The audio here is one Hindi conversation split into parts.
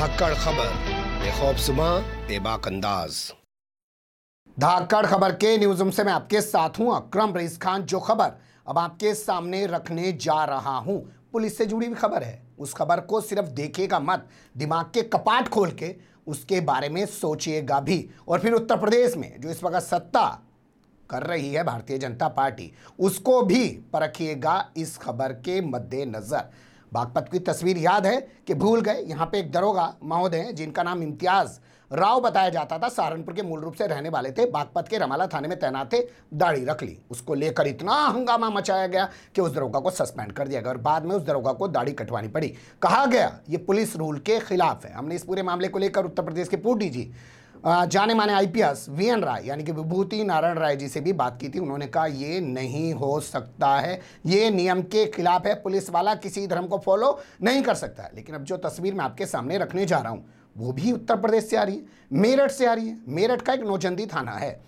धाकड़ खबर बेखौफ सुबह बेबाक अंदाज धाकड़ खबर के न्यूज से मैं आपके साथ हूं अक्रम रईस खान जो खबर अब आपके सामने रखने जा रहा हूं पुलिस से जुड़ी हुई खबर है उस खबर को सिर्फ देखेगा मत दिमाग के कपाट खोल के उसके बारे में सोचिएगा भी और फिर उत्तर प्रदेश में जो इस वक्त सत्ता कर रही है भारतीय जनता पार्टी उसको भी परखिएगा इस खबर के मद्देनज़र बागपत की तस्वीर याद है कि भूल गए यहाँ पे एक दरोगा महोदय हैं जिनका नाम इम्तियाज़ राव बताया जाता था सहारनपुर के मूल रूप से रहने वाले थे बागपत के रमाला थाने में तैनात थे दाढ़ी रख ली उसको लेकर इतना हंगामा मचाया गया कि उस दरोगा को सस्पेंड कर दिया गया और बाद में उस दरोगा को दाढ़ी कटवानी पड़ी कहा गया ये पुलिस रूल के खिलाफ है हमने इस पूरे मामले को लेकर उत्तर प्रदेश के पूर्व डीजी जाने माने आईपीएस एन राय यानी कि विभूति नारायण राय जी से भी बात की थी उन्होंने कहा ये नहीं हो सकता है ये नियम के खिलाफ है पुलिस वाला किसी धर्म को फॉलो नहीं कर सकता है लेकिन अब जो तस्वीर मैं आपके सामने रखने जा रहा हूँ वो भी उत्तर प्रदेश से आ रही है मेरठ से आ रही है मेरठ का एक नौजंदी थाना है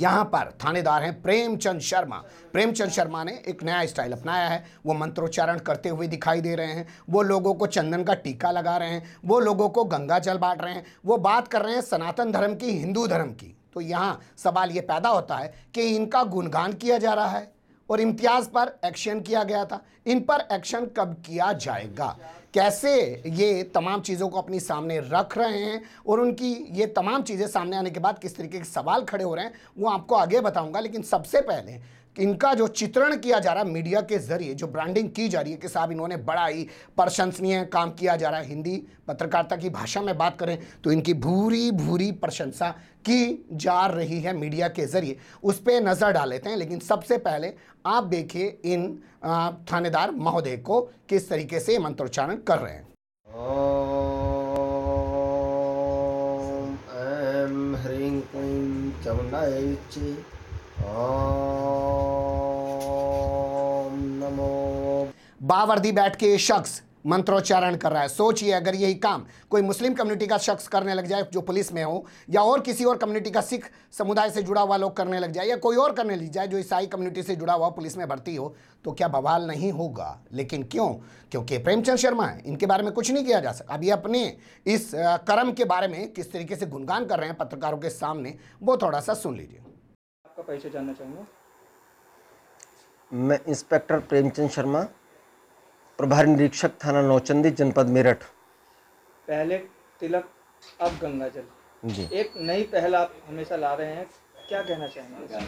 यहाँ पर थानेदार हैं प्रेमचंद शर्मा प्रेमचंद शर्मा ने एक नया स्टाइल अपनाया है वो मंत्रोच्चारण करते हुए दिखाई दे रहे हैं वो लोगों को चंदन का टीका लगा रहे हैं वो लोगों को गंगा जल बांट रहे हैं वो बात कर रहे हैं सनातन धर्म की हिंदू धर्म की तो यहाँ सवाल ये पैदा होता है कि इनका गुणगान किया जा रहा है और इम्तियाज़ पर एक्शन किया गया था इन पर एक्शन कब किया जाएगा कैसे ये तमाम चीज़ों को अपनी सामने रख रहे हैं और उनकी ये तमाम चीज़ें सामने आने के बाद किस तरीके के सवाल खड़े हो रहे हैं वो आपको आगे बताऊंगा लेकिन सबसे पहले इनका जो चित्रण किया जा रहा है मीडिया के जरिए जो ब्रांडिंग की जा रही है कि साहब इन्होंने बड़ा ही प्रशंसनीय काम किया जा रहा है हिंदी पत्रकारिता की भाषा में बात करें तो इनकी भूरी भूरी प्रशंसा की जा रही है मीडिया के जरिए उस पर नज़र डाल लेते हैं लेकिन सबसे पहले आप देखिए इन थानेदार महोदय को किस तरीके से मंत्रोच्चारण कर रहे हैं ओम ओम लावर्दी बैठ के ये शख्स मंत्रोच्चारण कर रहा है सोचिए अगर यही काम कोई मुस्लिम कम्युनिटी का शख्स करने लग जाए जो पुलिस में हो या और किसी और कम्युनिटी का सिख समुदाय से जुड़ा हुआ लोग करने लग जाए या कोई और करने लग जाए जो ईसाई कम्युनिटी से जुड़ा हुआ पुलिस में भर्ती हो तो क्या बवाल नहीं होगा लेकिन क्यों क्योंकि प्रेमचंद शर्मा है इनके बारे में कुछ नहीं किया जा सकता अभी अपने इस कर्म के बारे में किस तरीके से गुणगान कर रहे हैं पत्रकारों के सामने वो थोड़ा सा सुन लीजिए आपका परिचय जानना चाहूँगा मैं इंस्पेक्टर प्रेमचंद शर्मा प्रभारी निरीक्षक थाना नौचंदी जनपद मेरठ पहले तिलक अब गंगा जल जी एक नई पहल आप हमेशा ला रहे हैं क्या कहना चाहेंगे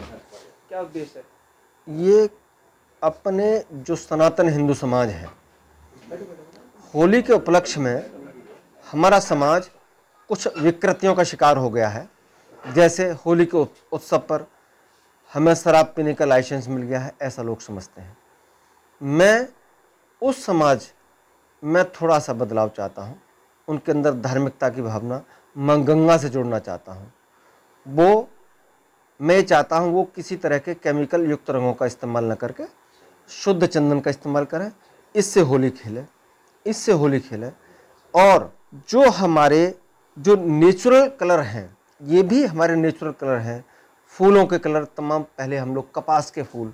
क्या उद्देश्य है ये अपने जो सनातन हिंदू समाज है होली के उपलक्ष्य में हमारा समाज कुछ विकृतियों का शिकार हो गया है जैसे होली के उत्सव पर हमें शराब पीने का लाइसेंस मिल गया है ऐसा लोग समझते हैं मैं उस समाज में थोड़ा सा बदलाव चाहता हूँ उनके अंदर धार्मिकता की भावना मैं गंगा से जोड़ना चाहता हूँ वो मैं चाहता हूँ वो किसी तरह के केमिकल युक्त रंगों का इस्तेमाल न करके शुद्ध चंदन का इस्तेमाल करें इससे होली खेलें इससे होली खेलें और जो हमारे जो नेचुरल कलर हैं ये भी हमारे नेचुरल कलर हैं फूलों के कलर तमाम पहले हम लोग कपास के फूल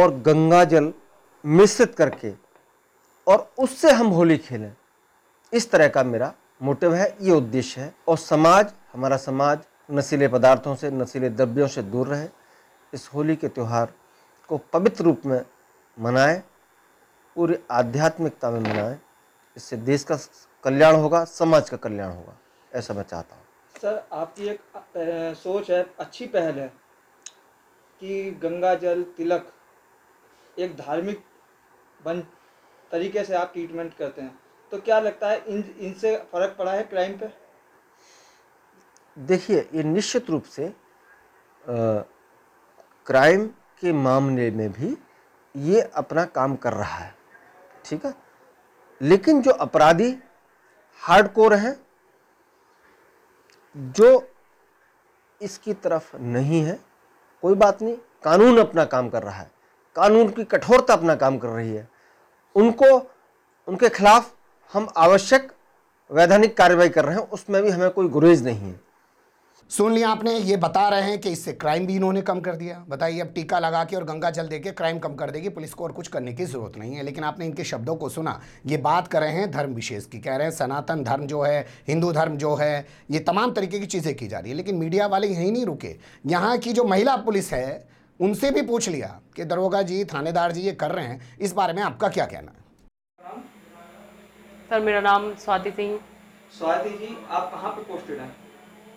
और गंगा जल मिश्रित करके और उससे हम होली खेलें इस तरह का मेरा मोटिव है ये उद्देश्य है और समाज हमारा समाज नशीले पदार्थों से नशीले द्रव्यों से दूर रहे इस होली के त्यौहार को पवित्र रूप में मनाएं पूरी आध्यात्मिकता में मनाएं इससे देश का कल्याण होगा समाज का कल्याण होगा ऐसा मैं चाहता हूँ सर आपकी एक सोच है अच्छी पहल है कि गंगा जल तिलक एक धार्मिक बन तरीके से आप ट्रीटमेंट करते हैं तो क्या लगता है इन इनसे फ़र्क पड़ा है क्राइम पे देखिए ये निश्चित रूप से आ, क्राइम के मामले में भी ये अपना काम कर रहा है ठीक है लेकिन जो अपराधी हार्डकोर हैं जो इसकी तरफ नहीं है कोई बात नहीं कानून अपना काम कर रहा है कानून की कठोरता अपना काम कर रही है उनको उनके खिलाफ हम आवश्यक वैधानिक कार्रवाई कर रहे हैं उसमें भी हमें कोई गुरेज नहीं है सुन लिया आपने ये बता रहे हैं कि इससे क्राइम भी इन्होंने कम कर दिया बताइए अब टीका लगा के और गंगा जल दे के क्राइम कम कर देगी पुलिस को और कुछ करने की ज़रूरत नहीं है लेकिन आपने इनके शब्दों को सुना ये बात कर रहे हैं धर्म विशेष की कह रहे हैं सनातन धर्म जो है हिंदू धर्म जो है ये तमाम तरीके की चीज़ें की जा रही है लेकिन मीडिया वाले यहीं नहीं रुके यहाँ की जो महिला पुलिस है उनसे भी पूछ लिया कि दरोगा जी थानेदार जी ये कर रहे हैं इस बारे में आपका क्या कहना है सर मेरा नाम स्वाति सिंह स्वाति जी आप कहाँ पे पोस्टेड हैं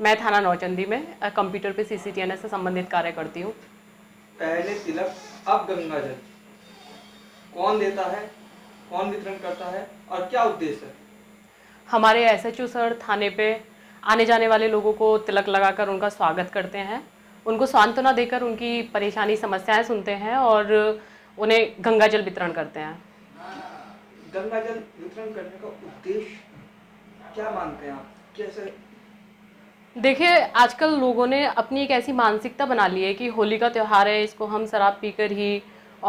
मैं थाना नौचंदी में कंप्यूटर पे सीसीटीएनएस से संबंधित कार्य करती हूँ पहले तिलक अब गंगा जल कौन देता है कौन वितरण करता है और क्या उद्देश्य है हमारे एस सर थाने पे आने जाने वाले लोगों को तिलक लगाकर उनका स्वागत करते हैं उनको सांत्वना देकर उनकी परेशानी समस्याएं सुनते हैं और उन्हें गंगा जल वितरण करते हैं गंगा जल वितरण करने का उद्देश्य क्या मानते हैं आप कैसे देखिए आजकल लोगों ने अपनी एक ऐसी मानसिकता बना ली है कि होली का त्यौहार है इसको हम शराब पीकर ही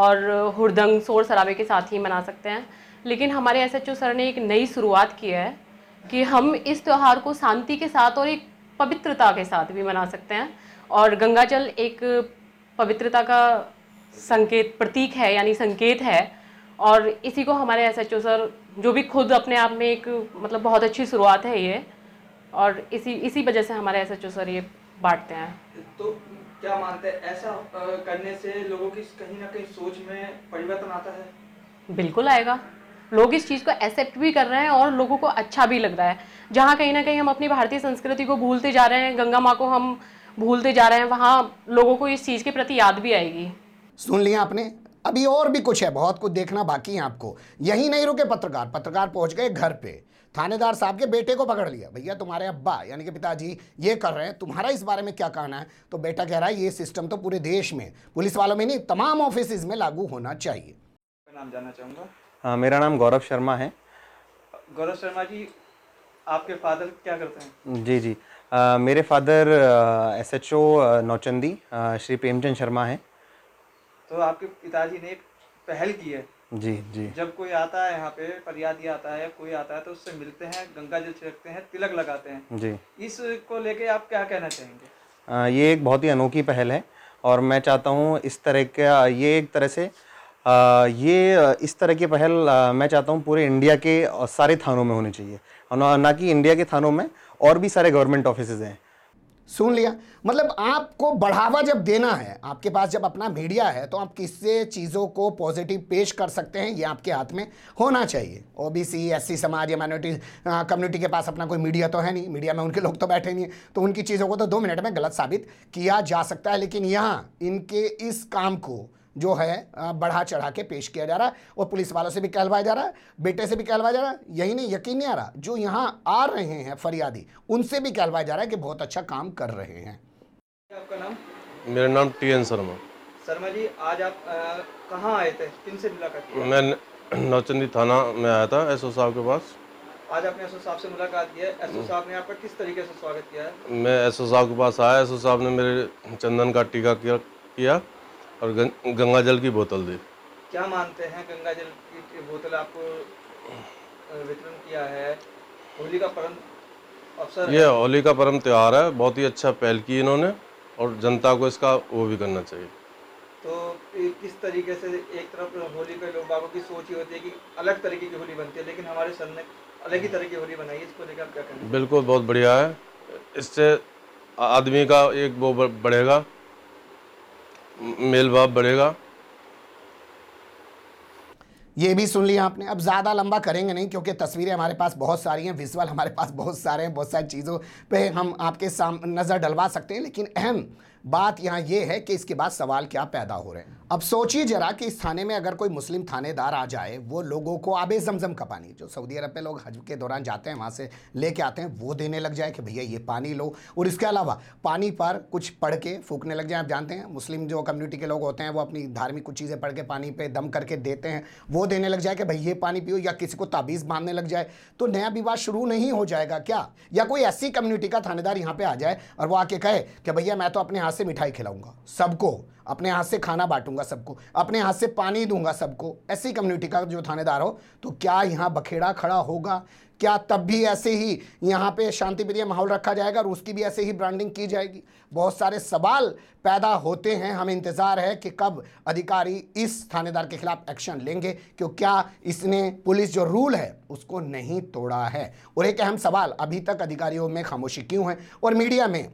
और हुरदंग शोर शराबे के साथ ही मना सकते हैं लेकिन हमारे एस एच ओ सर ने एक नई शुरुआत की है कि हम इस त्यौहार को शांति के साथ और एक पवित्रता के साथ भी मना सकते हैं और गंगा जल एक पवित्रता का संकेत प्रतीक है यानी संकेत है और इसी को हमारे एस एच ओ सर जो भी खुद अपने आप में एक मतलब बहुत अच्छी शुरुआत है ये और इसी इसी वजह से हमारे एस एच ओ सर ये बांटते हैं तो क्या मानते हैं ऐसा करने से लोगों की कहीं ना कहीं सोच में परिवर्तन आता है बिल्कुल आएगा लोग इस चीज़ को एक्सेप्ट भी कर रहे हैं और लोगों को अच्छा भी लग रहा है जहाँ कहीं ना कहीं हम अपनी भारतीय संस्कृति को भूलते जा रहे हैं गंगा माँ को हम भूलते जा रहे हैं वहाँ लोगों को इस चीज़ के प्रति याद भी आएगी सुन लिया आपने अभी और भी कुछ है बहुत कुछ देखना बाकी है आपको यही नहीं रुके पत्रकार पत्रकार पहुंच गए घर पे थानेदार साहब के बेटे को पकड़ लिया भैया तुम्हारे अब्बा यानी कि पिताजी ये कर रहे हैं तुम्हारा इस बारे में क्या कहना है तो बेटा कह रहा है ये सिस्टम तो पूरे देश में पुलिस वालों में नहीं तमाम ऑफिस में लागू होना चाहिए नाम जानना चाहूंगा हाँ मेरा नाम गौरव शर्मा है गौरव शर्मा जी आपके फादर क्या करते हैं जी जी मेरे father S H O Nauchandi Shri Premchand Sharma हैं तो आपके पिताजी ने पहल की है जी जी जब कोई आता है यहाँ पे फरियादी आता है कोई आता है तो उससे मिलते हैं गंगा जल छिड़कते हैं तिलक लगाते हैं जी इस को लेके आप क्या कहना चाहेंगे आ, ये एक बहुत ही अनोखी पहल है और मैं चाहता हूँ इस तरह का ये एक तरह से आ, ये इस तरह की पहल आ, मैं चाहता हूँ पूरे इंडिया के सारे थानों में होनी चाहिए और ना कि इंडिया के थानों में और भी सारे गवर्नमेंट ऑफिस हैं सुन लिया मतलब आपको बढ़ावा जब देना है आपके पास जब अपना मीडिया है तो आप किससे चीज़ों को पॉजिटिव पेश कर सकते हैं ये आपके हाथ में होना चाहिए ओबीसी एससी समाज या माइनॉरिटी कम्युनिटी के पास अपना कोई मीडिया तो है नहीं मीडिया में उनके लोग तो बैठे नहीं तो उनकी चीज़ों को तो दो मिनट में गलत साबित किया जा सकता है लेकिन यहाँ इनके इस काम को जो है बढ़ा चढ़ा के पेश किया जा रहा है और पुलिस वालों से भी कहलवाया जा रहा है बेटे से भी कहलवाया जा रहा है यही नहीं यकीन नहीं आ रहा जो यहाँ आ रहे हैं फरियादी उनसे भी कहलवाया जा रहा है कि बहुत अच्छा काम कर रहे हैं आपका नाम मेरा नाम टी एन शर्मा शर्मा जी आज आप कहाँ आए थे किन से मुलाकात मैं नौचंदी थाना में आया था एस साहब के पास आज आपने एस साहब से मुलाकात की है साहब ने आपका किस तरीके से स्वागत किया है मैं एस साहब के पास आया एस साहब ने मेरे चंदन का टीका किया और गं, गंगा जल की बोतल दे क्या मानते हैं गंगा जल की बोतल आपको वितरण किया है होली का परम अवसर ये होली का परम त्यौहार है बहुत ही अच्छा पहल की इन्होंने और जनता को इसका वो भी करना चाहिए तो किस तरीके से एक तरफ होली पे लोग बाबू की सोच ही होती है कि अलग तरीके की होली बनती है लेकिन हमारे सर ने अलग ही तरह की होली बनाई इसको लेकर आप क्या करेंगे बिल्कुल बहुत बढ़िया है इससे आदमी का एक वो बढ़ेगा मेल भाव बढ़ेगा ये भी सुन लिया आपने अब ज़्यादा लंबा करेंगे नहीं क्योंकि तस्वीरें हमारे पास बहुत सारी हैं विजुअल हमारे पास बहुत सारे हैं बहुत सारी चीज़ों पे हम आपके साम नज़र डलवा सकते हैं लेकिन अहम बात यहाँ ये है कि इसके बाद सवाल क्या पैदा हो रहे हैं अब सोचिए जरा कि इस थाने में अगर कोई मुस्लिम थानेदार आ जाए वो लोगों को आबे जमजम का पानी जो सऊदी अरब में लोग हज के दौरान जाते हैं वहाँ से लेके आते हैं वो देने लग जाए कि भैया ये पानी लो और इसके अलावा पानी पर कुछ पढ़ के फूकने लग जाए आप जानते हैं मुस्लिम जो कम्युनिटी के लोग होते हैं वो अपनी धार्मिक कुछ चीज़ें पढ़ के पानी पर दम करके देते हैं वो देने लग जाए कि भाई ये पानी पियो या किसी को ताबीज़ बांधने लग जाए तो नया विवाह शुरू नहीं हो जाएगा क्या या कोई ऐसी कम्युनिटी का थानेदार यहाँ पर आ जाए और वो आके कहे कि भैया मैं तो अपने हाथ से मिठाई खिलाऊँगा सबको अपने हाथ से खाना बांटूंगा सबको अपने हाथ से पानी दूंगा सबको ऐसी कम्युनिटी का जो थानेदार हो तो क्या यहाँ बखेड़ा खड़ा होगा क्या तब भी ऐसे ही यहाँ पे शांति प्रिय माहौल रखा जाएगा और उसकी भी ऐसे ही ब्रांडिंग की जाएगी बहुत सारे सवाल पैदा होते हैं हमें इंतज़ार है कि कब अधिकारी इस थानेदार के खिलाफ एक्शन लेंगे क्यों क्या इसने पुलिस जो रूल है उसको नहीं तोड़ा है और एक अहम सवाल अभी तक अधिकारियों में खामोशी क्यों है और मीडिया में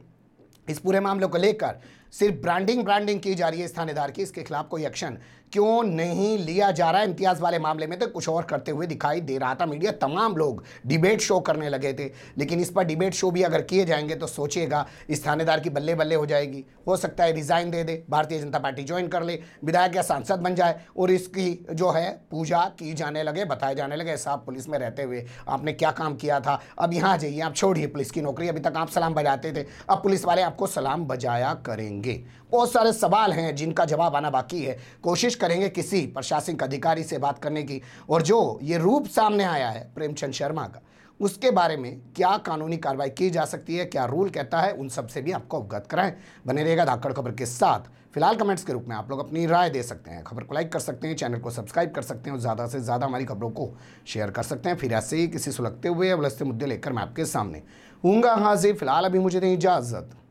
इस पूरे मामले को लेकर सिर्फ ब्रांडिंग ब्रांडिंग की जा रही है इस थानेदार की इसके खिलाफ कोई एक्शन क्यों नहीं लिया जा रहा है इम्तियाज़ वाले मामले में तो कुछ और करते हुए दिखाई दे रहा था मीडिया तमाम लोग डिबेट शो करने लगे थे लेकिन इस पर डिबेट शो भी अगर किए जाएंगे तो सोचिएगा इस थानेदार की बल्ले बल्ले हो जाएगी हो सकता है रिज़ाइन दे दे भारतीय जनता पार्टी ज्वाइन कर ले विधायक या सांसद बन जाए और इसकी जो है पूजा की जाने लगे बताए जाने लगे ऐसा पुलिस में रहते हुए आपने क्या काम किया था अब यहाँ जाइए आप छोड़िए पुलिस की नौकरी अभी तक आप सलाम बजाते थे अब पुलिस वाले आपको सलाम बजाया करेंगे करेंगे बहुत सारे सवाल हैं जिनका जवाब आना बाकी है कोशिश करेंगे किसी प्रशासनिक अधिकारी से बात करने की और जो ये रूप सामने आया है प्रेमचंद शर्मा का उसके बारे में क्या कानूनी कार्रवाई की जा सकती है क्या रूल कहता है उन सब से भी आपको अवगत कराएं बने रहेगा धाकड़ खबर के साथ फिलहाल कमेंट्स के रूप में आप लोग अपनी राय दे सकते हैं खबर को लाइक कर सकते हैं चैनल को सब्सक्राइब कर सकते हैं और ज़्यादा से ज़्यादा हमारी खबरों को शेयर कर सकते हैं फिर ऐसे ही किसी सुलगते हुए अवलस्ते मुद्दे लेकर मैं आपके सामने हूँगा हाजिर फिलहाल अभी मुझे दें इजाज़त